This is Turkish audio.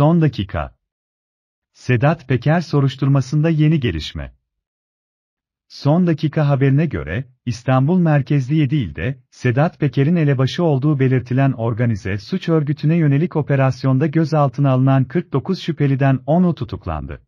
Son dakika. Sedat Peker soruşturmasında yeni gelişme. Son dakika haberine göre, İstanbul merkezli 7 ilde, Sedat Peker'in elebaşı olduğu belirtilen organize suç örgütüne yönelik operasyonda gözaltına alınan 49 şüpheliden 10'u tutuklandı.